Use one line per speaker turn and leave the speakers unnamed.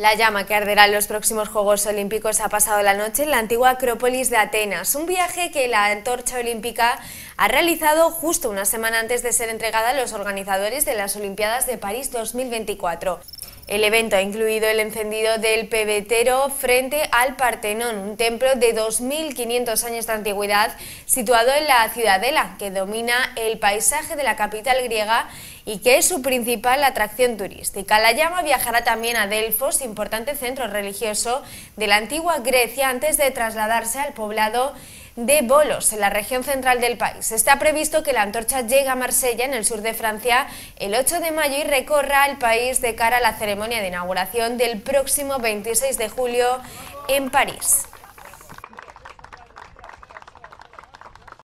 La llama que arderá en los próximos Juegos Olímpicos ha pasado la noche en la antigua Acrópolis de Atenas, un viaje que la antorcha olímpica ha realizado justo una semana antes de ser entregada a los organizadores de las Olimpiadas de París 2024. El evento ha incluido el encendido del pebetero frente al Partenón, un templo de 2.500 años de antigüedad situado en la ciudadela que domina el paisaje de la capital griega y que es su principal atracción turística. La llama viajará también a Delfos, importante centro religioso de la antigua Grecia, antes de trasladarse al poblado de Bolos, en la región central del país. Está previsto que la antorcha llegue a Marsella, en el sur de Francia, el 8 de mayo y recorra el país de cara a la ceremonia de inauguración del próximo 26 de julio en París.